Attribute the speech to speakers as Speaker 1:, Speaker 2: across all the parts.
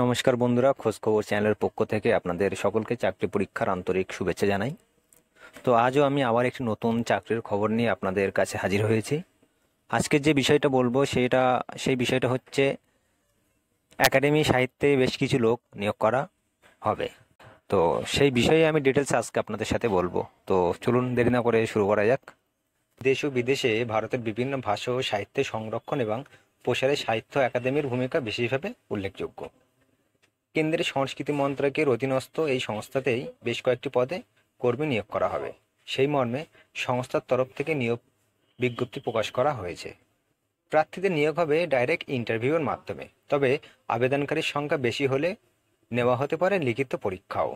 Speaker 1: নমস্কার বন্ধুরা খোঁজখবর চ্যানেলের পক্ষ থেকে আপনাদের সকলকে চাকরি পরীক্ষার আন্তরিক শুভেচ্ছা জানাই তো আজও আমি আবার একটি নতুন চাকরির খবর নিয়ে আপনাদের কাছে হাজির হয়েছি আজকের যে বিষয়টা বলবো সেটা সেই বিষয়টা হচ্ছে একাডেমি সাহিত্যে বেশ কিছু লোক নিয়োগ করা হবে তো সেই বিষয়ে আমি ডিটেলস আজকে আপনাদের সাথে বলবো তো চলুন দেরি না করে শুরু করা যাক দেশ ও বিদেশে ভারতের বিভিন্ন ভাষা ও সাহিত্যের সংরক্ষণ এবং প্রসারে সাহিত্য একাডেমির ভূমিকা বিশেষভাবে উল্লেখযোগ্য কেন্দ্রের সংস্কৃতি মন্ত্রকের অধীনস্থ এই সংস্থাতেই বেশ কয়েকটি পদে কর্মী নিয়োগ করা হবে সেই মর্মে সংস্থার তরফ থেকে নিয়োগ বিজ্ঞপ্তি প্রকাশ করা হয়েছে প্রার্থীদের নিয়োগ হবে ডাইরেক্ট ইন্টারভিউয়ের মাধ্যমে তবে আবেদনকারীর সংখ্যা বেশি হলে নেওয়া হতে পারে লিখিত পরীক্ষাও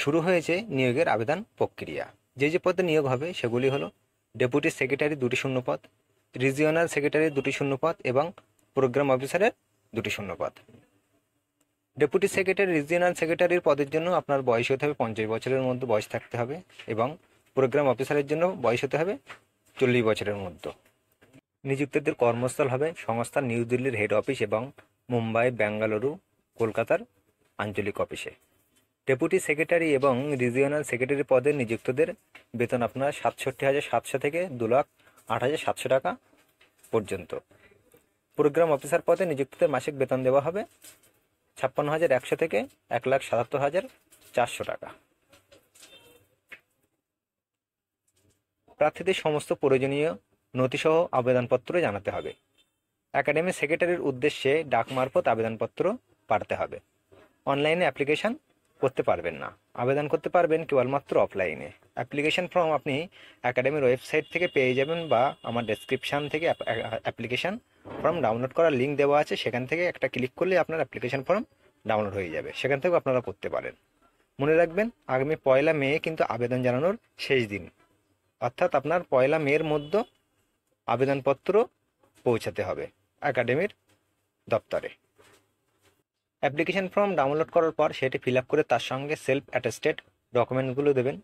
Speaker 1: শুরু হয়েছে নিয়োগের আবেদন প্রক্রিয়া যে যে পদে নিয়োগ হবে সেগুলি হলো ডেপুটি সেক্রেটারি দুটি শূন্যপদ রিজিওনাল সেক্রেটারি দুটি শূন্যপদ এবং প্রোগ্রাম অফিসারের দুটি শূন্যপদ ডেপুটি সেক্রেটারি রিজিয়নাল সেক্রেটারির পদের জন্য আপনার বয়স হতে হবে পঞ্চাশ বছরের মধ্যে বয়স থাকতে হবে এবং প্রোগ্রাম অফিসারের জন্য বয়স হতে হবে চল্লিশ বছরের মধ্যে নিযুক্তদের কর্মস্থল হবে সংস্থার নিউ দিল্লির হেড অফিস এবং মুম্বাই বেঙ্গালুরু কলকাতার আঞ্চলিক অফিসে ডেপুটি সেক্রেটারি এবং রিজিওনাল সেক্রেটারি পদে নিযুক্তদের বেতন আপনার সাতষট্টি হাজার সাতশো থেকে দু লাখ আট হাজার সাতশো টাকা পর্যন্ত প্রোগ্রাম অফিসার পদে নিযুক্তদের মাসিক বেতন দেওয়া হবে ছাপ্পান্ন হাজার একশো থেকে এক লাখ সাতাত্তর হাজার চারশো টাকা প্রার্থীদের সমস্ত প্রয়োজনীয় নথিসহ আবেদনপত্র জানাতে হবে একাডেমি সেক্রেটারির উদ্দেশ্যে ডাক মারফত আবেদনপত্র পাঠাতে হবে অনলাইনে অ্যাপ্লিকেশন করতে পারবেন না আবেদন করতে পারবেন কেবলমাত্র অফলাইনে অ্যাপ্লিকেশন ফর্ম আপনি একাডেমির ওয়েবসাইট থেকে পেয়ে যাবেন বা আমার ডেসক্রিপশান থেকে অ্যাপ্লিকেশান ফর্ম ডাউনলোড করার লিঙ্ক দেওয়া আছে সেখান থেকে একটা ক্লিক করলে আপনার অ্যাপ্লিকেশন ফর্ম ডাউনলোড হয়ে যাবে সেখান থেকেও আপনারা করতে পারেন মনে রাখবেন আগামী পয়লা মে কিন্তু আবেদন জানানোর শেষ দিন অর্থাৎ আপনার পয়লা মেয়ের মধ্যে আবেদনপত্র পৌঁছাতে হবে একাডেমির দপ্তরে অ্যাপ্লিকেশন ফর্ম ডাউনলোড করার পর সেটি ফিল করে তার সঙ্গে সেলফ অ্যাটেস্টেড ডকুমেন্টগুলো দেবেন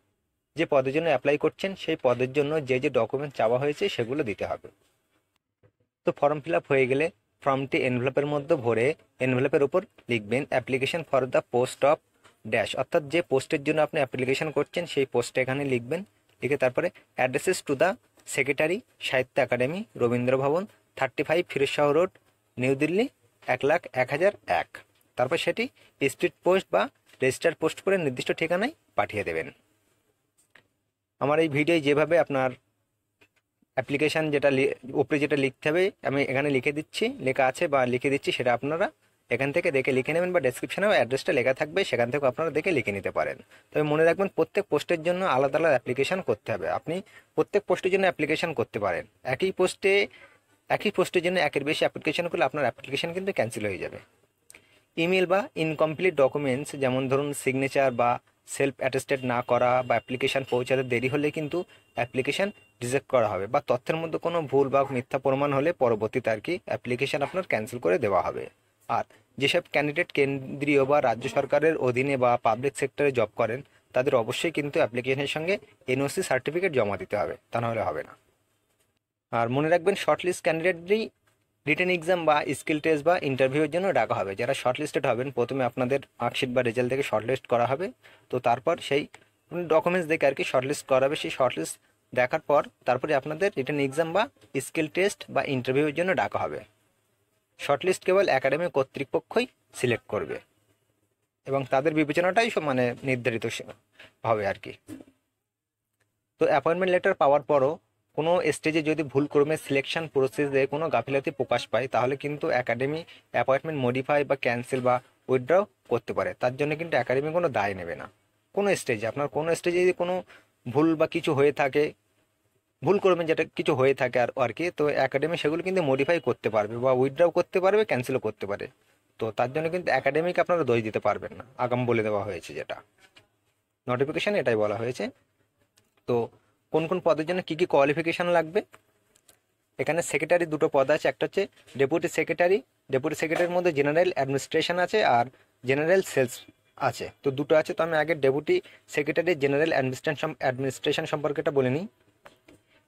Speaker 1: যে পদের জন্য অ্যাপ্লাই করছেন সেই পদের জন্য যে যে ডকুমেন্ট চাওয়া হয়েছে সেগুলো দিতে হবে তো ফর্ম ফিল হয়ে গেলে ফর্মটি এনভেলপের মধ্যে ভরে এনভেলপের উপর লিখবেন application for the post of dash অর্থাৎ যে পোস্টের জন্য আপনি অ্যাপ্লিকেশন করছেন সেই পোস্টে এখানে লিখবেন লিখে তারপরে addresses to the secretary Sahitya Akademi Rabindra Bhavan thirty five Ferozeshah road New Delhi এক লাখ এক হাজার এক তারপর সেটি স্ট্রিট পোস্ট বা রেজিস্টার পোস্ট করে নির্দিষ্ট ঠিকানায় পাঠিয়ে দেবেন আমার এই ভিডিও যেভাবে আপনার অ্যাপ্লিকেশান যেটা উপরে যেটা লিখতে হবে আমি এখানে লিখে দিচ্ছি লেখা আছে বা লিখে দিচ্ছি সেটা আপনারা এখান থেকে দেখে লিখে নেবেন বা ডেসক্রিপশানেও অ্যাড্রেসটা লেখা থাকবে সেখান থেকে আপনারা দেখে লিখে নিতে পারেন তবে মনে রাখবেন প্রত্যেক পোস্টের জন্য আলাদা আলাদা অ্যাপ্লিকেশান করতে হবে আপনি প্রত্যেক পোস্টের জন্য অ্যাপ্লিকেশান করতে পারেন একই পোস্টে একই পোস্টের জন্য একের বেশি অ্যাপ্লিকেশান করলে আপনার অ্যাপ্লিকেশান কিন্তু ক্যান্সেল হয়ে যাবে ইমেল বা ইনকমপ্লিট ডকুমেন্টস যেমন ধরুন সিগনেচার বা সেলফ অ্যাটেস্টেড না করা বা অ্যাপ্লিকেশান পৌঁছাতে দেরি হলে কিন্তু অ্যাপ্লিকেশান রিজেক্ট করা হবে বা তথ্যের মধ্যে কোনো ভুল বা মিথ্যা প্রমাণ হলে পরবর্তীতে আর কি অ্যাপ্লিকেশান আপনার ক্যান্সেল করে দেওয়া হবে আর যেসব ক্যান্ডিডেট কেন্দ্রীয় বা রাজ্য সরকারের অধীনে বা পাবলিক সেক্টরে জব করেন তাদের অবশ্যই কিন্তু অ্যাপ্লিকেশনের সঙ্গে এনওসি সার্টিফিকেট জমা দিতে হবে তা নাহলে হবে না আর মনে রাখবেন শর্টলিস্ট ক্যান্ডিডেটদেরই রিটেন এক্সাম বা স্কিল টেস্ট বা ইন্টারভিউয়ের জন্য ডাকা হবে যারা শর্টলিস্টেড হবেন প্রথমে আপনাদের মার্কশিট বা রেজাল্ট থেকে শর্টলিস্ট করা হবে তো তারপর সেই ডকুমেন্টস দেখে আর কি শর্টলিস্ট করা হবে সেই শর্টলিস্ট দেখার পর তারপরে আপনাদের রিটার্ন এক্সাম বা স্কিল টেস্ট বা ইন্টারভিউয়ের জন্য ডাকা হবে শর্টলিস্ট কেবল একাডেমি কর্তৃপক্ষই সিলেক্ট করবে এবং তাদের বিবেচনাটাই মানে নির্ধারিত হবে আর কি তো অ্যাপয়েন্টমেন্ট লেটার পাওয়ার পরও কোনো স্টেজে যদি ভুলক্রমে সিলেকশন প্রসেসে কোনো গাফিলাতি প্রকাশ পায় তাহলে কিন্তু একাডেমি অ্যাপয়েন্টমেন্ট মডিফাই বা ক্যান্সেল বা উইথড্র করতে পারে তার জন্য কিন্তু একাডেমি কোনো দায় নেবে না কোনো স্টেজে আপনার কোনো স্টেজে যদি কোনো ভুল বা কিছু হয়ে থাকে ভুল করবেন যেটা কিছু হয়ে থাকে আর আর কি তো অ্যাকাডেমি সেগুলো কিন্তু মডিফাই করতে পারবে বা উইথড্রাও করতে পারবে ক্যান্সেলও করতে পারে তো তার জন্য কিন্তু অ্যাকাডেমিকে আপনারা দোষ দিতে পারবেন না আগাম বলে দেওয়া হয়েছে যেটা নোটিফিকেশান এটাই বলা হয়েছে তো কোন কোন পদের জন্য কী কী কোয়ালিফিকেশান লাগবে এখানে সেক্রেটারি দুটো পদ আছে একটা হচ্ছে ডেপুটি সেক্রেটারি ডেপুটি সেক্রেটারির মধ্যে জেনারেল অ্যাডমিনিস্ট্রেশন আছে আর জেনারেল সেলস আছে তো দুটো আছে তো আমি আগে deputy secretary general administration administration সম্পর্কেটা বলে নিই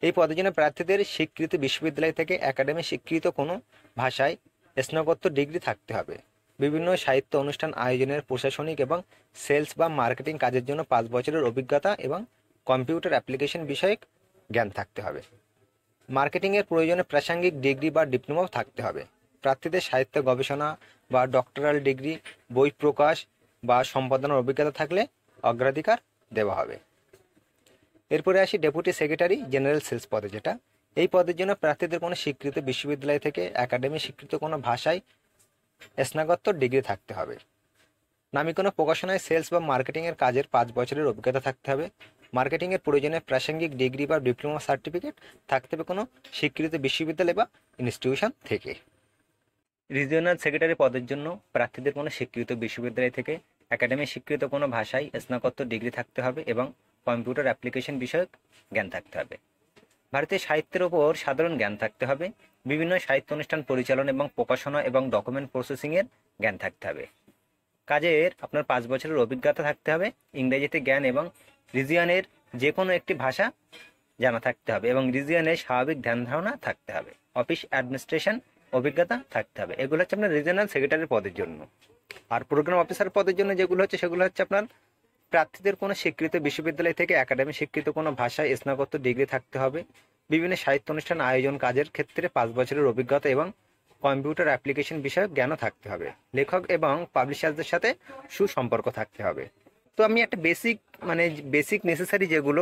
Speaker 1: এই পদের জন্য প্রার্থীদের স্বীকৃত বিশ্ববিদ্যালয় থেকে একাডেমি স্বীকৃত কোনো ভাষায় স্নাতকোত্তর ডিগ্রি থাকতে হবে বিভিন্ন সাহিত্য অনুষ্ঠান আয়োজনের প্রশাসনিক এবং সেলস বা মার্কেটিং কাজের জন্য পাঁচ বছরের অভিজ্ঞতা এবং কম্পিউটার অ্যাপ্লিকেশন বিষয়ক জ্ঞান থাকতে হবে মার্কেটিংয়ের প্রয়োজনে প্রাসঙ্গিক ডিগ্রি বা ডিপ্লোমাও থাকতে হবে প্রার্থীদের সাহিত্য গবেষণা বা ডক্টরাল ডিগ্রি বই প্রকাশ বা সম্পাদনার অভিজ্ঞতা থাকলে অগ্রাধিকার দেওয়া হবে এরপরে আসি ডেপুটি সেক্রেটারি জেনারেল সেলস পদে যেটা এই পদের জন্য প্রার্থীদের কোনো স্বীকৃত বিশ্ববিদ্যালয় থেকে একাডেমি স্বীকৃত কোনো ভাষায় স্নাতকোত্তর ডিগ্রি থাকতে হবে নামি কোনো প্রকাশনায় সেলস বা মার্কেটিংয়ের কাজের পাঁচ বছরের অভিজ্ঞতা থাকতে হবে মার্কেটিংয়ের প্রয়োজনে প্রাসঙ্গিক ডিগ্রি বা ডিপ্লোমা সার্টিফিকেট থাকতে হবে কোনো স্বীকৃত বিশ্ববিদ্যালয় বা ইনস্টিটিউশন থেকে রিজিওনাল সেক্রেটারি পদের জন্য প্রার্থীদের কোনো স্বীকৃত বিশ্ববিদ্যালয় থেকে একাডেমি স্বীকৃত কোনো ভাষায় স্নাতকোত্তর ডিগ্রি থাকতে হবে এবং কম্পিউটার অ্যাপ্লিকেশন বিষয়ক জ্ঞান থাকতে হবে ভারতীয় সাহিত্যের ওপর সাধারণ জ্ঞান থাকতে হবে বিভিন্ন সাহিত্য অনুষ্ঠান পরিচালনা এবং প্রকাশনা এবং ডকুমেন্ট প্রসেসিংয়ের জ্ঞান থাকতে হবে কাজের আপনার পাঁচ বছরের অভিজ্ঞতা থাকতে হবে ইংরেজিতে জ্ঞান এবং রিজিয়ানের যে কোনো একটি ভাষা জানা থাকতে হবে এবং রিজিয়ানের স্বাভাবিক ধ্যান ধারণা থাকতে হবে অফিস অ্যাডমিনিস্ট্রেশন অভিজ্ঞতা থাকতে হবে এগুলো হচ্ছে আপনার রিজনাল সেক্রেটারি পদের জন্য আর প্রোগ্রাম অফিসার পদের জন্য যেগুলো হচ্ছে সেগুলো হচ্ছে আপনার প্রার্থীদের কোনো স্বীকৃত বিশ্ববিদ্যালয় থেকে একাডেমি স্বীকৃত কোনো ভাষায় স্নাতকোত্তর ডিগ্রি থাকতে হবে বিভিন্ন সাহিত্য অনুষ্ঠান আয়োজন কাজের ক্ষেত্রে পাঁচ বছরের অভিজ্ঞতা এবং কম্পিউটার অ্যাপ্লিকেশন বিষয়ক জ্ঞানও থাকতে হবে লেখক এবং পাবলিশারদের সাথে সুসম্পর্ক থাকতে হবে তো আমি একটা বেসিক মানে বেসিক নেসেসারি যেগুলো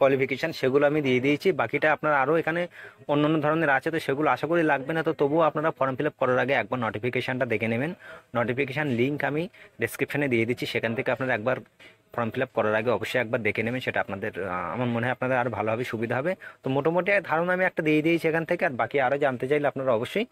Speaker 1: কোয়ালিফিকেশান সেগুলো আমি দিয়ে দিয়েছি বাকিটা আপনার আরও এখানে অন্য অন্য ধরনের আছে তো সেগুলো আশা করি লাগবে না তো তবুও আপনারা ফর্ম ফিল আপ করার আগে একবার নোটিফিকেশানটা দেখে নেবেন নোটিফিকেশান লিঙ্ক আমি ডিসক্রিপশানে দিয়ে দিচ্ছি সেখান থেকে আপনারা একবার ফর্ম ফিল আপ করার আগে অবশ্যই একবার দেখে নেবেন সেটা আপনাদের আমার মনে হয় আপনাদের আর ভালোভাবে সুবিধা হবে তো মোটামুটি ধারণা আমি একটা দিয়ে দিয়েছি এখান থেকে আর বাকি আরও জানতে চাইলে আপনারা অবশ্যই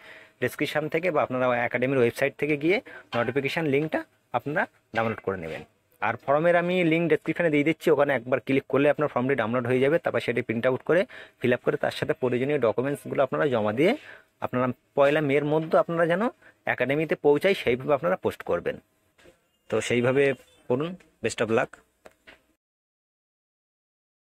Speaker 1: ডিসক্রিপশান থেকে বা আপনারা একাডেমির ওয়েবসাইট থেকে গিয়ে নোটিফিকেশান লিঙ্কটা আপনারা ডাউনলোড করে নেবেন আর ফর্মের আমি লিঙ্ক ডেসক্রিপশানে দিয়ে দিচ্ছি ওখানে একবার ক্লিক করলে আপনার ফর্মটি ডাউনলোড হয়ে যাবে তারপর সেটি প্রিন্ট আউট করে ফিল করে তার সাথে প্রয়োজনীয় ডকুমেন্টসগুলো আপনারা জমা দিয়ে আপনারা পয়লা মের মধ্যে আপনারা যেন একাডেমিতে পৌঁছায় সেইভাবে আপনারা পোস্ট করবেন তো সেইভাবে করুন বেস্ট অফ লাক